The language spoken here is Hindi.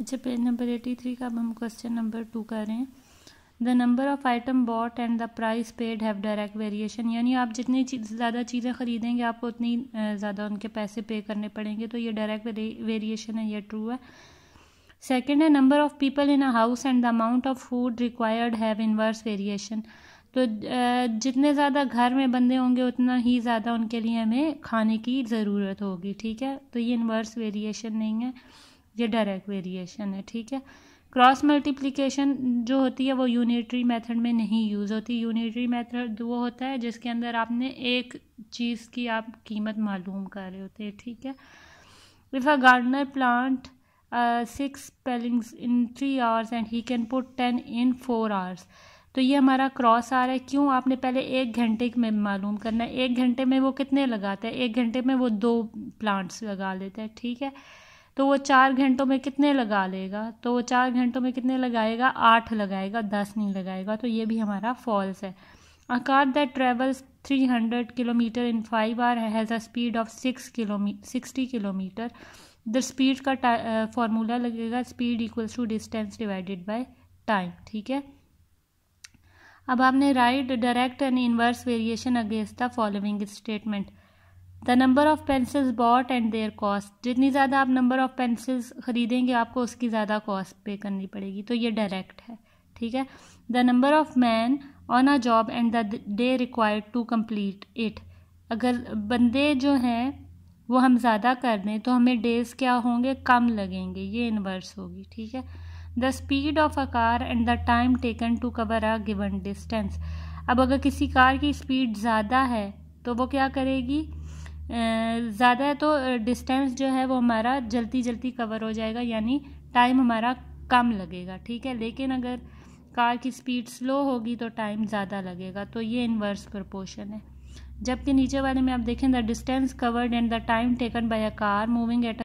अच्छा पेज नंबर एटी थ्री का अब हम क्वेश्चन नंबर टू कर रहे हैं the number of item bought and the price paid have direct variation यानी आप जितनी चीज़ ज़्यादा चीज़ें ख़रीदेंगे आपको उतनी ज़्यादा उनके पैसे पे करने पड़ेंगे तो ये डायरेक्ट वेरिएशन है ये ट्रू है सेकेंड है number of people in a house and the amount of food required have inverse variation तो जितने ज़्यादा घर में बंदे होंगे उतना ही ज़्यादा उनके लिए हमें खाने की ज़रूरत होगी ठीक है तो ये इन्वर्स वेरिएशन नहीं है ये डायरेक्ट वेरिएशन है ठीक है क्रॉस मल्टीप्लिकेशन जो होती है वो यूनिटरी मेथड में नहीं यूज़ होती यूनिटरी मेथड वो होता है जिसके अंदर आपने एक चीज़ की आप कीमत मालूम कर रहे होते हैं ठीक है if a gardener plant six saplings in three hours and he can put ten in four hours तो ये हमारा क्रॉस आ रहा है क्यों आपने पहले एक घंटे में मालूम करना है एक घंटे में वो कितने लगाते हैं एक घंटे में वो दो प्लांट्स लगा लेते हैं ठीक है तो वो चार घंटों में कितने लगा लेगा तो वो चार घंटों में कितने लगाएगा आठ लगाएगा दस नहीं लगाएगा तो ये भी हमारा फॉल्स है a car that travels three hundred kilometre in five hours has a speed of six kilo sixty kilometre the speed का फॉर्मूला लगेगा speed equals to distance divided by time ठीक है अब आपने write direct and inverse variation against the following statement the number of pencils bought and their cost जितनी ज़्यादा आप नंबर ऑफ़ पेंसिल्स ख़रीदेंगे आपको उसकी ज़्यादा कॉस्ट पे करनी पड़ेगी तो ये डायरेक्ट है ठीक है the number of man on a job and the day required to complete it अगर बंदे जो हैं वो हम ज़्यादा कर दें तो हमें डेज़ क्या होंगे कम लगेंगे ये इन्वर्स होगी ठीक है the speed of a car and the time taken to cover a given distance अब अगर किसी कार की स्पीड ज़्यादा है तो वो क्या करेगी ज़्यादा तो डिस्टेंस जो है वो हमारा जल्दी जल्दी कवर हो जाएगा यानी टाइम हमारा कम लगेगा ठीक है लेकिन अगर कार की स्पीड स्लो होगी तो टाइम ज़्यादा लगेगा तो ये इन्वर्स प्रपोर्शन है जबकि नीचे वाले में आप देखें the distance covered and the time taken by a car moving eight